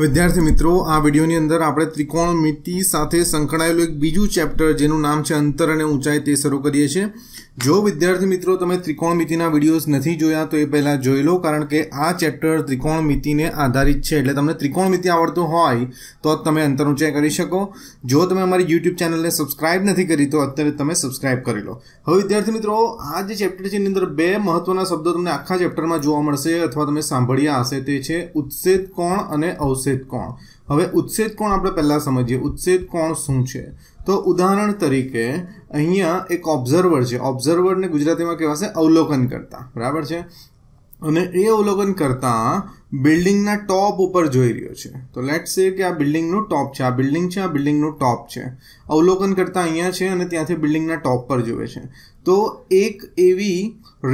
વિદ્યાર્થી મિત્રો આ વિડીયોની અંદર આપણે ત્રિકોણ મિતિ સાથે સંકળાયેલું એક બીજું ચેપ્ટર જેનું નામ છે અંતર અને ઊંચાઈ તે શરૂ કરીએ છીએ જો વિદ્યાર્થી મિત્રો તમે ત્રિકોણમિતિના વિડીયોઝ નથી જોયા તો એ પહેલાં જોઈ લો કારણ કે આ ચેપ્ટર ત્રિકોણ મિતિને આધારિત છે એટલે તમને ત્રિકોણ મિતિ આવડતું હોય તો જ તમે અંતર ઊંચાઈ કરી શકો જો તમે અમારી યુટ્યુબ ચેનલને સબસ્ક્રાઇબ નથી કરી તો અત્યારે તમે સબસ્ક્રાઇબ કરી લો હવે વિદ્યાર્થી મિત્રો આ જે ચેપ્ટર છે એની અંદર બે મહત્વના શબ્દો તમને આખા ચેપ્ટરમાં જોવા મળશે અથવા તમે સાંભળ્યા હશે તે છે ઉત્સેદ કોણ અને અવસેદ ઉત્સેદ કોણ હવે ઉત્સેદ કોણ આપણે પહેલાં સમજીએ ઉત્સેદ કોણ શું છે તો ઉદાહરણ તરીકે અહીંયા એક ઓબ્ઝર્વર છે ઓબ્ઝર્વરને ગુજરાતીમાં કહેવાશે અવલોકન કરતા બરાબર છે અને એ અવલોકન કરતાં બિલ્ડિંગના ટોપ ઉપર જોઈ રહ્યો છે તો લેટ્સ સે કે આ બિલ્ડિંગનું ટોપ છે આ બિલ્ડિંગ છે આ બિલ્ડિંગનું ટોપ છે અવલોકન કરતા અહીંયા છે અને ત્યાંથી બિલ્ડિંગના ટોપ પર જોવે છે તો એક એવી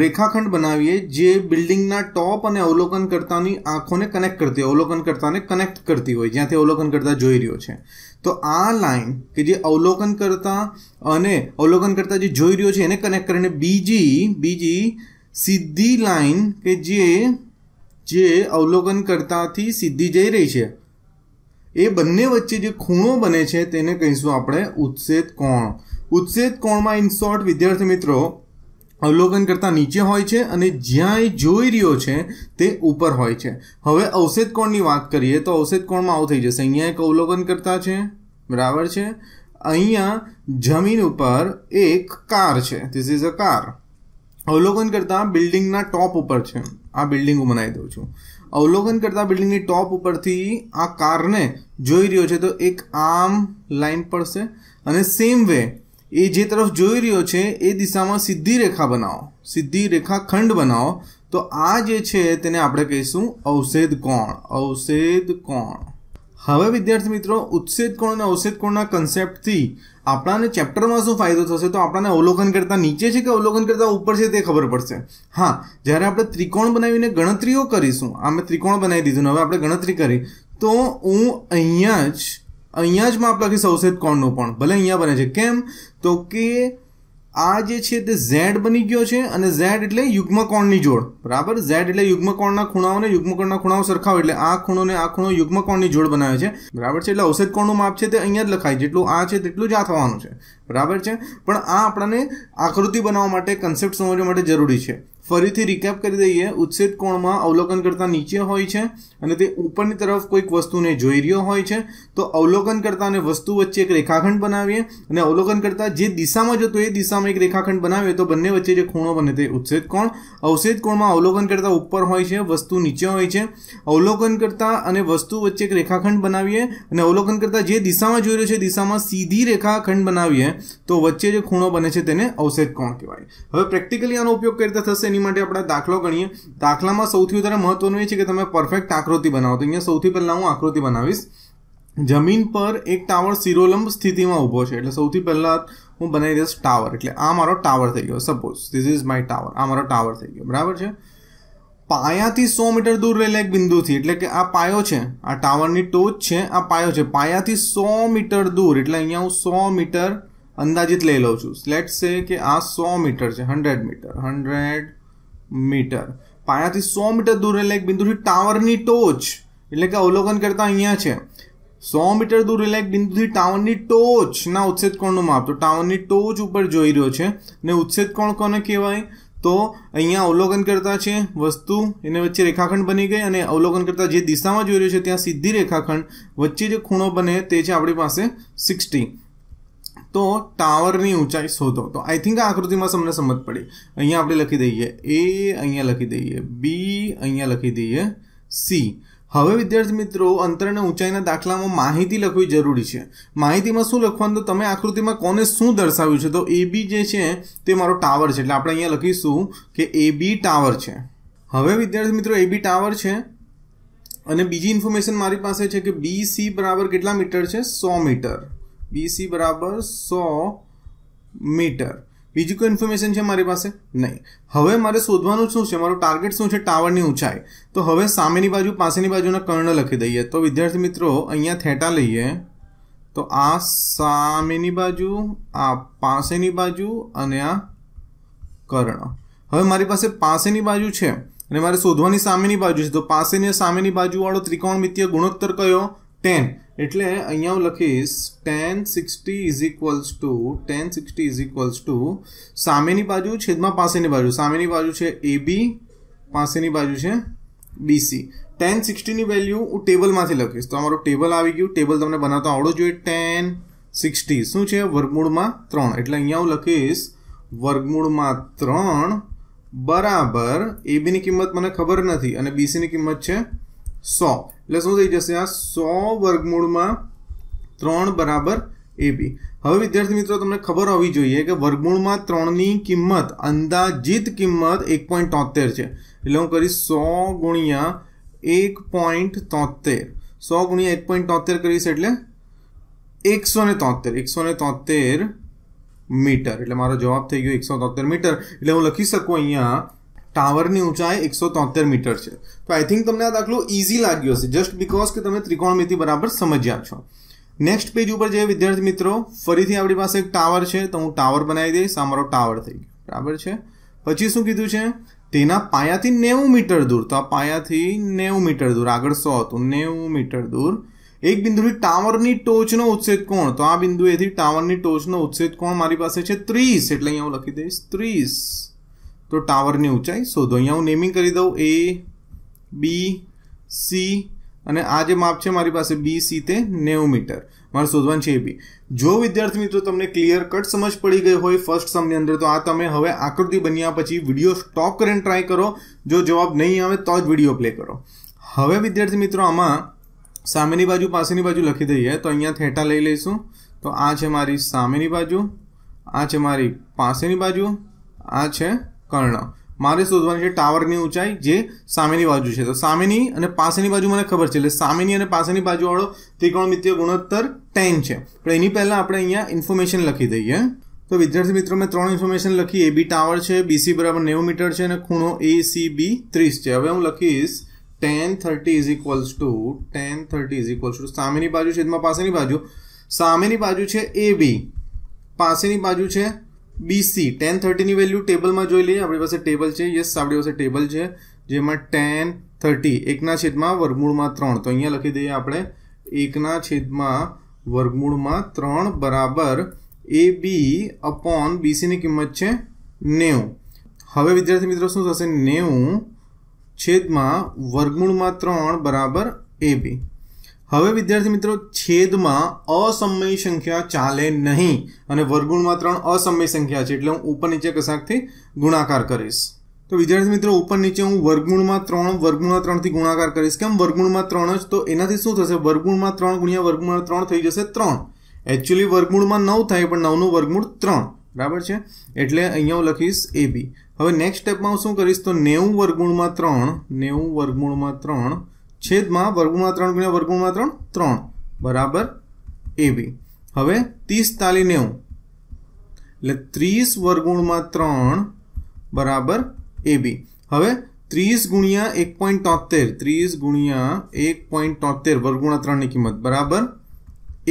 રેખાખંડ બનાવીએ જે બિલ્ડિંગના ટોપ અને અવલોકન કરતાની આંખોને કનેક્ટ કરતી અવલોકન કરતાને કનેક્ટ કરતી હોય જ્યાંથી અવલોકન કરતા જોઈ રહ્યો છે તો આ લાઇન કે જે અવલોકન કરતા અને અવલોકન કરતા જે જોઈ રહ્યો છે એને કનેક્ટ કરીને બીજી બીજી સીધી લાઈન કે જે જે અવલોકન કરતાંથી સીધી જઈ રહી છે એ બંને વચ્ચે જે ખૂણો બને છે તેને કહીશું આપણે ઉત્સેદ કોણ ઉત્સેદ કોણમાં ઇન શોર્ટ વિદ્યાર્થી મિત્રો અવલોકન કરતાં નીચે હોય છે અને જ્યાં એ જોઈ રહ્યો છે તે ઉપર હોય છે હવે અવશેદ કોણની વાત કરીએ તો અવશેદ કોણમાં આવું થઈ જશે અહીંયા એક અવલોકન કરતા છે બરાબર છે અહીંયા જમીન ઉપર એક કાર છે ધીસ ઇઝ અ કાર અવલોકન કરતા બિલ્ડિંગના ટોપ ઉપર છે આ બિલ્ડિંગ હું બનાવી દઉં છું અવલોકન કરતાં બિલ્ડિંગની ટોપ ઉપરથી આ કારને જોઈ રહ્યો છે તો એક આમ લાઈન પડશે અને સેમ વે એ જે તરફ જોઈ રહ્યો છે એ દિશામાં સીધી રેખા બનાવો સીધી રેખા ખંડ બનાવો તો આ જે છે તેને આપણે કહીશું અવષેદ કોણ અવષેદ કોણ હવે વિદ્યાર્થી મિત્રો ઉત્સેદ કોણ અને અવષેદ કોણના કન્સેપ્ટથી આપણાને ચેપ્ટરમાં શું ફાયદો થશે તો આપણાને અવલોકન કરતાં નીચે છે કે અવલોકન કરતાં ઉપર છે તે ખબર પડશે હા જ્યારે આપણે ત્રિકોણ બનાવીને ગણતરીઓ કરીશું આ મેં ત્રિકોણ બનાવી દીધું હવે આપણે ગણતરી કરી તો હું અહીંયા જ અહીંયા જ માપ લખીશ અવશેષ કોણનું પણ ભલે અહીંયા બને છે કેમ તો કે આ જે છે તે ઝેડ બની ગયો છે અને ઝેડ એટલે યુગ્મકોણની જોડ બરાબર ઝેડ એટલે યુગ્મકોણના ખૂણાઓને ને યુગ્મકોણના ખૂણાઓ સરખાવો એટલે આ ખૂણો ને આ ખૂણો યુગ્મકોણની જોડ બનાવે છે બરાબર છે એટલે ઔષધ કોણનું માપ છે તે અહીંયા જ લખાય જેટલું આ છે તેટલું જ આ થવાનું છે બરાબર છે પણ આ આપણને આકૃતિ બનાવવા માટે કન્સેપ્ટ સમજવા માટે જરૂરી છે ફરીથી રિકેપ કરી દઈએ ઉત્સિત કોણમાં અવલોકન કરતાં નીચે હોય છે અને તે ઉપરની તરફ કોઈક વસ્તુને જોઈ રહ્યો હોય છે તો અવલોકન કરતાં અને વસ્તુ વચ્ચે એક રેખાખંડ બનાવીએ અને અવલોકન કરતાં જે દિશામાં જતો એ દિશામાં એક રેખાખંડ બનાવીએ તો બંને વચ્ચે જે ખૂણો બને તે ઉત્સેદ કોણ અવસેદ કોણમાં અવલોકન કરતાં ઉપર હોય છે વસ્તુ નીચે હોય છે અવલોકન કરતા અને વસ્તુ વચ્ચે એક રેખાખંડ બનાવીએ અને અવલોકન કરતાં જે દિશામાં જોઈ રહ્યો છે દિશામાં સીધી રેખાખંડ બનાવીએ તો વચ્ચે જે ખૂણો બને છે તેને અવસેદ કોણ કહેવાય હવે પ્રેક્ટિકલી આનો ઉપયોગ કરતા થશે એની માટે આપણે દાખલો ગણીએ દાખલામાં સૌથી વધારે મહત્વનું એ છે કે તમે પરફેક્ટ આકૃતિ બનાવો તો અહીંયા સૌથી પહેલાં હું આકૃતિ બનાવીશ જમીન પર એક ટાવર શિરોલંબ સ્થિતિમાં ઊભો છે એટલે સૌથી પહેલાં હું બનાવી દઈશ ટાવર એટલે આ મારો ટાવર થઈ ગયો suppose this is my tower આ મારો ટાવર થઈ ગયો બરાબર છે પાયાથી સો મીટર દૂર રહેલા એક બિંદુથી એટલે કે આ પાયો છે આ ટાવરની ટોચ છે આ પાયો છે પાયાથી સો મીટર દૂર એટલે અહીંયા હું સો મીટર અંદાજિત લઈ લઉં છું લેટ સે કે આ સો મીટર છે હંડ્રેડ મીટર હંડ્રેડ મીટર પાયાથી સો મીટર દૂર એટલે એક બિંદુથી ટાવરની ટોચ એટલે કે અવલોકન કરતા અહીંયા છે સો મીટર દૂર એટલે એક બિંદુથી ટાવરની ટોચના ઉચ્છેદ કોણનું માપ તો ટાવરની ટોચ ઉપર જોઈ રહ્યો છે ને ઉચ્છેદ કોણ કોને કહેવાય તો અહીંયા અવલોકન કરતા છે વસ્તુ એને વચ્ચે રેખાખંડ બની ગઈ અને અવલોકન કરતા જે દિશામાં જોઈ રહ્યો છે ત્યાં સીધી રેખાખંડ વચ્ચે જે ખૂણો બને તે છે આપણી પાસે સિક્સટી તો ટાવરની ઊંચાઈ શોધો તો આઈ થિંક આ આકૃતિમાં તમને સમજ પડી અહીંયા આપણે લખી દઈએ એ અહીંયા લખી દઈએ બી અહીંયા લખી દઈએ સી હવે વિદ્યાર્થી મિત્રો અંતરને ઊંચાઈના દાખલામાં માહિતી લખવી જરૂરી છે માહિતીમાં શું લખવાનું તો તમે આકૃતિમાં કોને શું દર્શાવ્યું છે તો એબી જે છે તે મારો ટાવર છે એટલે આપણે અહીંયા લખીશું કે એબી ટાવર છે હવે વિદ્યાર્થી મિત્રો એબી ટાવર છે અને બીજી ઇન્ફોર્મેશન મારી પાસે છે કે બી સી બરાબર કેટલા મીટર છે સો મીટર બીસી બરાબર સો મીટર બીજું કોઈ ઇન્ફોર્મેશન છે મારી પાસે નહીં હવે મારે શોધવાનું શું છે મારું ટાર્ગેટ શું છે ટાવરની ઊંચાઈ તો હવે સામેની બાજુ પાસેની બાજુના કર્ણ લખી દઈએ તો વિદ્યાર્થી મિત્રો અહીંયા થેટા લઈએ તો આ સામેની બાજુ આ પાસેની બાજુ અને આ કર્ણ હવે મારી પાસે પાસેની બાજુ છે અને મારે શોધવાની સામેની બાજુ છે તો પાસેની સામેની બાજુવાળો ત્રિકોણમિત્ય ગુણોત્તર કયો ટેન એટલે અહીંયા હું લખીશ tan sixty is equals to tan sixty is equals to સામેની બાજુ છેદમાં પાસેની બાજુ સામેની બાજુ છે એ બી પાસેની બાજુ છે બીસી ટેન સિક્સટીની વેલ્યુ હું ટેબલમાંથી લખીશ તો અમારું ટેબલ આવી ગયું ટેબલ તમને બનાવતા આવડો જોઈએ ટેન સિક્સટી શું છે વર્ગમૂળમાં ત્રણ એટલે અહીંયા હું લખીશ વર્ગમૂળમાં ત્રણ બરાબર એબીની કિંમત મને ખબર નથી અને બીસીની કિંમત છે સો leso de sia 100 વર્ગમૂળ માં 3 બરાબર ap હવે વિદ્યાર્થી મિત્રો તમને ખબર હોવી જોઈએ કે વર્ગમૂળ માં 3 ની કિંમત અંદાજિત કિંમત 1.73 છે એટલે હું કરી 100 * 1.73 100 * 1.73 કરી છે એટલે 173 173 મીટર એટલે મારો જવાબ થઈ ગયો 173 મીટર એટલે હું લખી શકું અહીંયા ટાવરની ઊંચાઈ એકસો તોતેર મીટર છે તો આઈ થિંક તમને આ દાખલો ઇઝી લાગ્યો હશે જસ્ટ બિકોઝ કે તમે ત્રિકોણમિતિ બરાબર સમજ્યા છો નેક્સ્ટ પેજ ઉપર જે વિદ્યાર્થી મિત્રો ફરીથી આપણી પાસે એક ટાવર છે તો હું ટાવર બનાવી દઈશ આ મારો ટાવર થઈ ગયો બરાબર છે પછી શું કીધું છે તેના પાયાથી નેવું મીટર દૂર તો આ પાયાથી નેવું મીટર દૂર આગળ સો હતું નેવું મીટર દૂર એક બિંદુથી ટાવરની ટોચનો ઉચ્છેદ કોણ તો આ બિંદુએથી ટાવરની ટોચનો ઉચ્છેદ કોણ મારી પાસે છે ત્રીસ એટલે અહીંયા હું લખી દઈશ ત્રીસ તો ટાવરની ઊંચાઈ શોધો અહીંયા હું નેમિંગ કરી દઉં એ બી સી અને આ જે માપ છે મારી પાસે બી સી તે નેવું મીટર મારે શોધવાનું છે એ બી જો વિદ્યાર્થી મિત્રો તમને ક્લિયર કટ સમજ પડી ગઈ હોય ફર્સ્ટ સમની અંદર તો આ તમે હવે આકૃતિ બન્યા પછી વિડીયો સ્ટોપ કરીને ટ્રાય કરો જો જવાબ નહીં આવે તો જ વિડીયો પ્લે કરો હવે વિદ્યાર્થી મિત્રો આમાં સામેની બાજુ પાસેની બાજુ લખી દઈએ તો અહીંયા થેટા લઈ લઈશું તો આ છે મારી સામેની બાજુ આ છે મારી પાસેની બાજુ આ છે કર્ણ મારે શોધવાની છે ટાવરની ઊંચાઈ જે સામેની બાજુ છે તો સામેની અને પાસેની બાજુ મને ખબર છે એટલે સામેની અને પાસેની બાજુવાળો ત્રિકોણમિત્ય ગુણોત્તર ટેન છે પણ એની પહેલાં આપણે અહીંયા ઇન્ફોર્મેશન લખી દઈએ તો વિદ્યાર્થી મિત્રો મેં ત્રણ ઇન્ફોર્મેશન લખી એ બી ટાવર છે બીસી બરાબર નેવું મીટર છે અને ખૂણો એ સી બી ત્રીસ છે હવે હું લખીશ tan thirty is equals to tan thirty is equals to સામેની બાજુ છે એમાં પાસેની બાજુ સામેની બાજુ છે એ બી પાસેની બાજુ છે bc tan 30 ની વેલ્યુ ટેબલ માં જોઈ લે આપણે પાસે ટેબલ છે યસ સાવડે પાસે ટેબલ છે જે માં tan 30 1 / √3 તો અહીંયા લખી દઈએ આપણે 1 / √3 = ab / bc ની કિંમત છે 90 હવે વિદ્યાર્થી મિત્રો શું થશે 90 / √3 = ab હવે વિદ્યાર્થી મિત્રો છેદમાં અસમય સંખ્યા ચાલે નહીં અને વર્ગુણમાં ત્રણ અસમય સંખ્યા છે એટલે હું ઉપર નીચે કશાકથી ગુણાકાર કરીશ તો વિદ્યાર્થી મિત્રો ઉપર નીચે હું વર્ગુણમાં ત્રણ વર્ગુણમાં ત્રણથી ગુણાકાર કરીશ કેમ વર્ગુણમાં ત્રણ જ તો એનાથી શું થશે વર્ગુણમાં ત્રણ ગુણ્યા વર્ગુણમાં ત્રણ થઈ જશે ત્રણ એકચ્યુઅલી વર્ગુણમાં નવ થાય પણ નવનું વર્ગમૂળ ત્રણ બરાબર છે એટલે અહીંયા હું લખીશ એ હવે નેક્સ્ટ સ્ટેપમાં હું શું કરીશ તો નેવું વર્ગુણમાં ત્રણ નેવું વર્ગુણમાં ત્રણ છેદમાં વર્ગમાં ત્રણ ગુણ્યા વર્ગમાં ત્રણ ત્રણ બરાબર એ હવે ત્રીસ તાલી નેવું એટલે ત્રીસ વર્ગુણમાં ત્રણ બરાબર એ બી હવે ત્રીસ ગુણ્યા એક પોઈન્ટ તોતેર ત્રીસ ગુણ્યા એક પોઈન્ટ તોતેર વર્ગુણા ત્રણની કિંમત બરાબર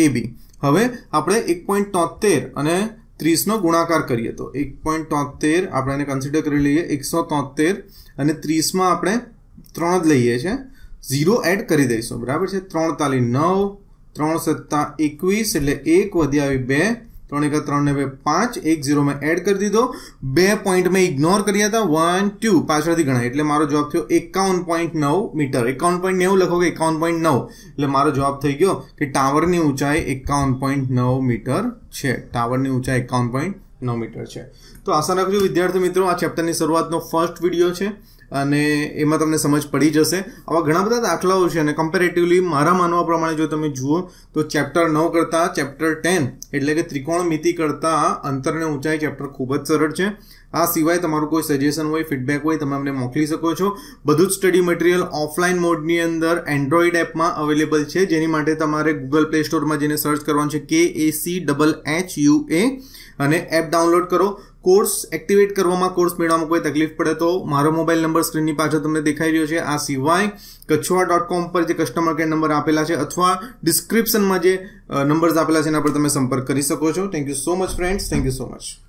એ બી હવે આપણે એક પોઈન્ટ તોતેર અને ત્રીસનો ગુણાકાર કરીએ તો એક પોઈન્ટ તોતેર આપણે એને કન્સિડર કરી લઈએ એકસો તોતેર અને ત્રીસમાં આપણે ત્રણ જ લઈએ છીએ ઝીરો એડ કરી દઈશું બરાબર છે ત્રણ તાલી નવ ત્રણ સત્તા એકવીસ એટલે એક વધી આવી બે ત્રણ એકા ત્રણ ને બે પાંચ એક ઝીરોમાં એડ કરી દીધો બે પોઈન્ટ મેં ઇગ્નોર કર્યા હતા વન ટુ પાછળથી ગણાય એટલે મારો જવાબ થયો એકાવન પોઈન્ટ નવ મીટર એકાવન પોઈન્ટ નેવું લખો કે એકાવન પોઈન્ટ નવ એટલે મારો જવાબ થઈ ગયો કે ટાવરની ઊંચાઈ એકાવન પોઈન્ટ નવ મીટર છે ટાવરની ઊંચાઈ એકાવન પોઈન્ટ નવ મીટર છે તો આશા રાખજો વિદ્યાર્થી મિત્રો આ ચેપ્ટરની શરૂઆતનો ફર્સ્ટ વિડીયો છે અને એમાં તમને સમજ પડી જશે આવા ઘણા બધા દાખલાઓ છે અને કમ્પેરેટિવલી મારા માનવા પ્રમાણે જો તમે જુઓ તો ચેપ્ટર નવ કરતાં ચેપ્ટર ટેન એટલે કે ત્રિકોણ મિતિ કરતાં અંતરને ઊંચાઈ ચેપ્ટર ખૂબ જ સરળ છે આ સિવાય તમારું કોઈ સજેશન હોય ફીડબેક હોય તમે અમને મોકલી શકો છો બધું જ સ્ટડી મટીરિયલ ઓફલાઈન મોડની અંદર એન્ડ્રોઈડ એપમાં અવેલેબલ છે જેની માટે તમારે ગૂગલ પ્લે સ્ટોરમાં જઈને સર્ચ કરવાનું છે કે A C double H U A અને એપ ડાઉનલોડ કરો કોર્સ એક્ટિવેટ કરવામાં કોર્સ મેળવવામાં કોઈ તકલીફ પડે તો મારો મોબાઈલ નંબર સ્ક્રીનની પાછળ તમને દેખાઈ રહ્યો છે આ સિવાય કચ્છવા ડોટ કોમ પર જે કસ્ટમર કેર નંબર આપેલા છે અથવા ડિસ્ક્રિપ્શનમાં જે નંબર્સ આપેલા છે એના પર તમે સંપર્ક કરી શકો છો thank you so much friends thank you so much